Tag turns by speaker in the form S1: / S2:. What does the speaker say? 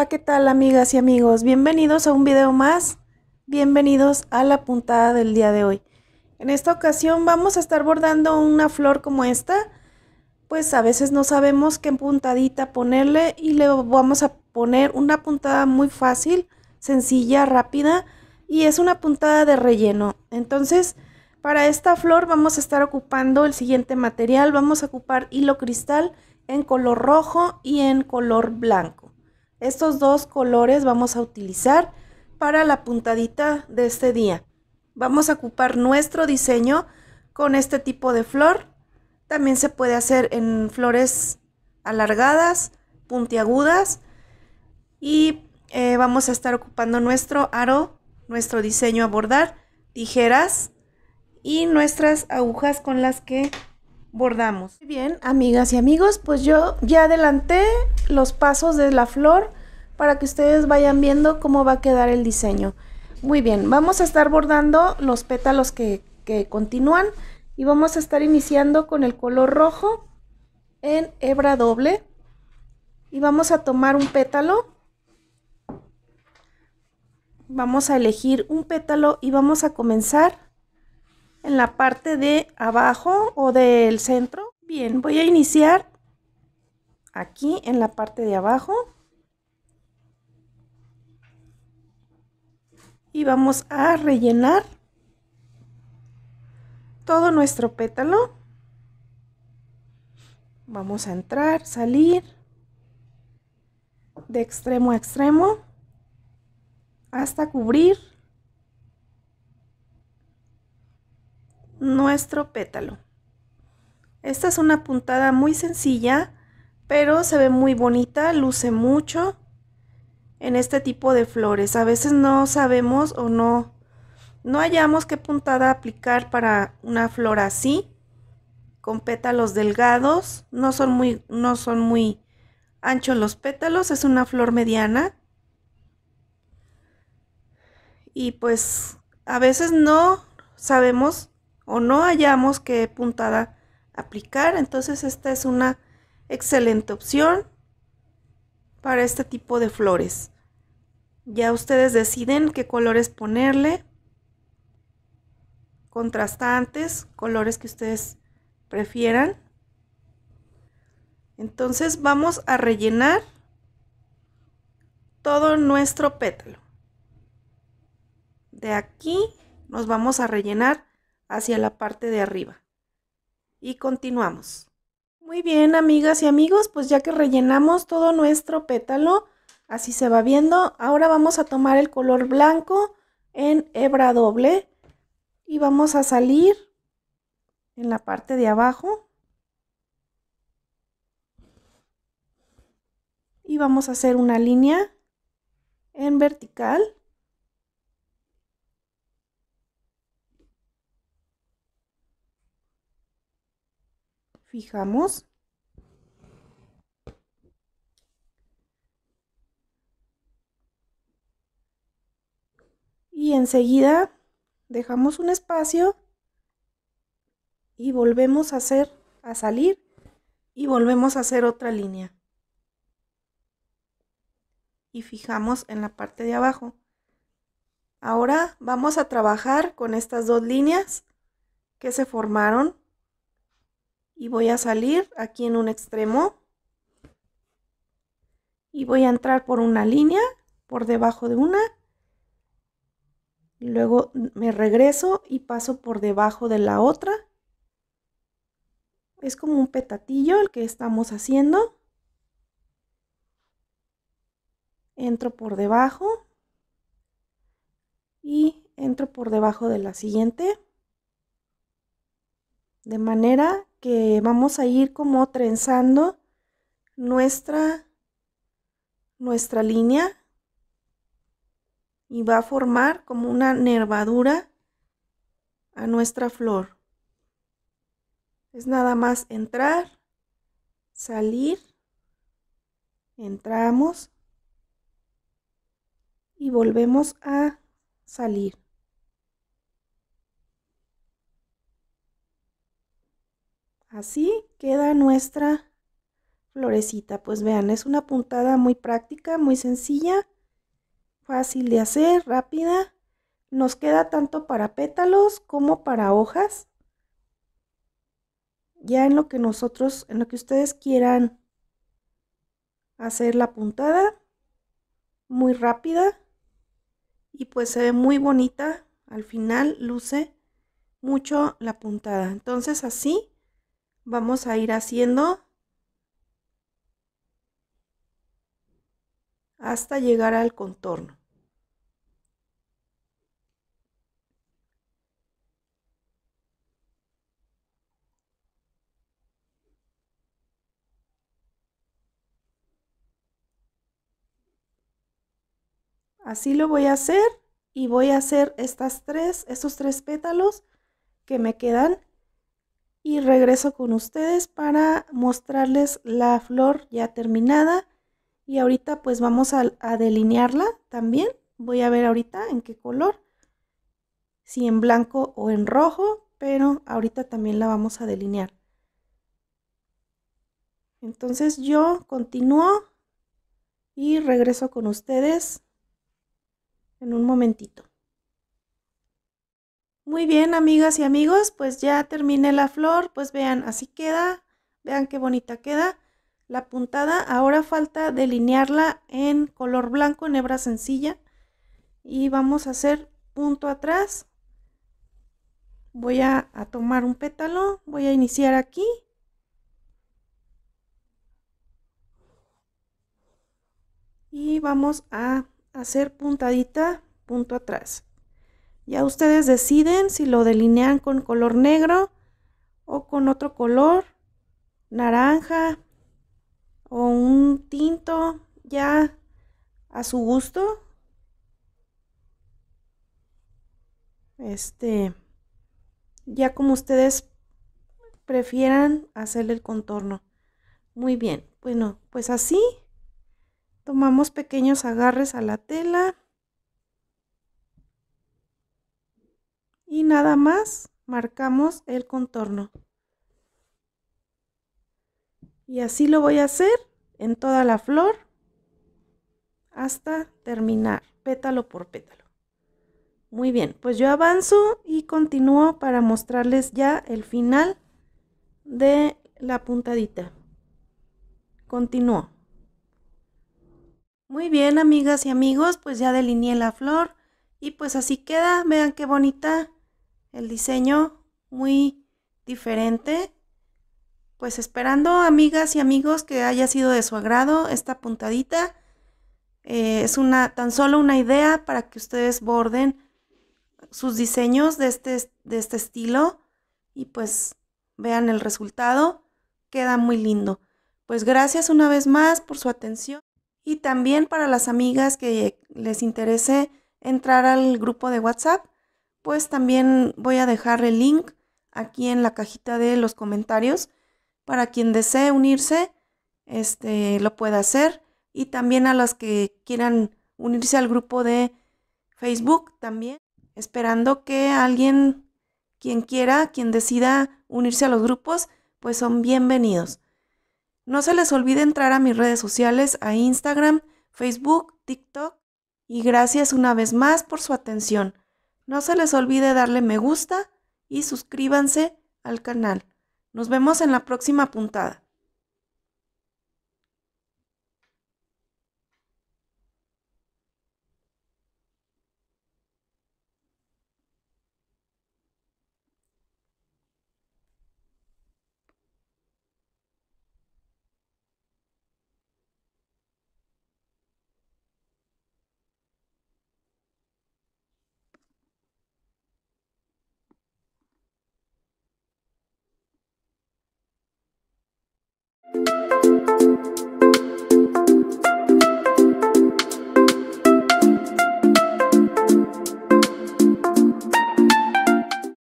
S1: Hola, ¿qué tal amigas y amigos? Bienvenidos a un video más, bienvenidos a la puntada del día de hoy. En esta ocasión vamos a estar bordando una flor como esta, pues a veces no sabemos qué puntadita ponerle y le vamos a poner una puntada muy fácil, sencilla, rápida y es una puntada de relleno. Entonces, para esta flor vamos a estar ocupando el siguiente material, vamos a ocupar hilo cristal en color rojo y en color blanco. Estos dos colores vamos a utilizar para la puntadita de este día. Vamos a ocupar nuestro diseño con este tipo de flor. También se puede hacer en flores alargadas, puntiagudas. Y eh, vamos a estar ocupando nuestro aro, nuestro diseño a bordar, tijeras y nuestras agujas con las que bordamos. Bien, amigas y amigos, pues yo ya adelanté los pasos de la flor para que ustedes vayan viendo cómo va a quedar el diseño. Muy bien, vamos a estar bordando los pétalos que, que continúan y vamos a estar iniciando con el color rojo en hebra doble y vamos a tomar un pétalo vamos a elegir un pétalo y vamos a comenzar la parte de abajo o del centro. Bien, voy a iniciar aquí en la parte de abajo. Y vamos a rellenar todo nuestro pétalo. Vamos a entrar, salir de extremo a extremo hasta cubrir nuestro pétalo. Esta es una puntada muy sencilla, pero se ve muy bonita, luce mucho en este tipo de flores. A veces no sabemos o no, no hallamos qué puntada aplicar para una flor así, con pétalos delgados, no son muy, no son muy anchos los pétalos, es una flor mediana. Y pues a veces no sabemos o no hallamos qué puntada aplicar. Entonces esta es una excelente opción para este tipo de flores. Ya ustedes deciden qué colores ponerle, contrastantes, colores que ustedes prefieran. Entonces vamos a rellenar todo nuestro pétalo. De aquí nos vamos a rellenar hacia la parte de arriba. Y continuamos. Muy bien, amigas y amigos, pues ya que rellenamos todo nuestro pétalo, así se va viendo. Ahora vamos a tomar el color blanco en hebra doble y vamos a salir en la parte de abajo y vamos a hacer una línea en vertical fijamos. Y enseguida dejamos un espacio y volvemos a hacer, a salir y volvemos a hacer otra línea. Y fijamos en la parte de abajo. Ahora vamos a trabajar con estas dos líneas que se formaron y voy a salir aquí en un extremo y voy a entrar por una línea, por debajo de una, y luego me regreso y paso por debajo de la otra. Es como un petatillo el que estamos haciendo. Entro por debajo y entro por debajo de la siguiente. De manera que vamos a ir como trenzando nuestra, nuestra línea y va a formar como una nervadura a nuestra flor. Es nada más entrar, salir, entramos y volvemos a salir. Así queda nuestra florecita. Pues vean, es una puntada muy práctica, muy sencilla, fácil de hacer, rápida. Nos queda tanto para pétalos como para hojas. Ya en lo que nosotros, en lo que ustedes quieran hacer la puntada, muy rápida. Y pues se ve muy bonita. Al final luce mucho la puntada. Entonces así vamos a ir haciendo hasta llegar al contorno. Así lo voy a hacer y voy a hacer estas tres, estos tres pétalos que me quedan y regreso con ustedes para mostrarles la flor ya terminada y ahorita pues vamos a, delinearla también. Voy a ver ahorita en qué color, si en blanco o en rojo, pero ahorita también la vamos a delinear. Entonces yo continúo y regreso con ustedes en un momentito. Muy bien, amigas y amigos, pues ya terminé la flor, pues vean, así queda, vean qué bonita queda la puntada. Ahora falta delinearla en color blanco, en hebra sencilla. Y vamos a hacer punto atrás. Voy a, a tomar un pétalo, voy a iniciar aquí. Y vamos a hacer puntadita, punto atrás. Ya ustedes deciden si lo delinean con color negro o con otro color, naranja o un tinto ya a su gusto. Este, ya como ustedes prefieran hacer el contorno. Muy bien, bueno, pues así tomamos pequeños agarres a la tela. y nada más marcamos el contorno. Y así lo voy a hacer en toda la flor hasta terminar, pétalo por pétalo. Muy bien, pues yo avanzo y continúo para mostrarles ya el final de la puntadita. Continúo. Muy bien, amigas y amigos, pues ya delineé la flor y pues así queda. Vean qué bonita el diseño muy diferente. Pues esperando, amigas y amigos, que haya sido de su agrado esta puntadita. Eh, es una, tan solo una idea para que ustedes borden sus diseños de este, de este estilo y pues vean el resultado. Queda muy lindo. Pues gracias una vez más por su atención y también para las amigas que les interese entrar al grupo de WhatsApp pues también voy a dejar el link aquí en la cajita de los comentarios para quien desee unirse, este, lo pueda hacer y también a los que quieran unirse al grupo de Facebook también, esperando que alguien quien quiera, quien decida unirse a los grupos, pues son bienvenidos. No se les olvide entrar a mis redes sociales, a Instagram, Facebook, TikTok y gracias una vez más por su atención. No se les olvide darle me gusta y suscríbanse al canal. Nos vemos en la próxima puntada.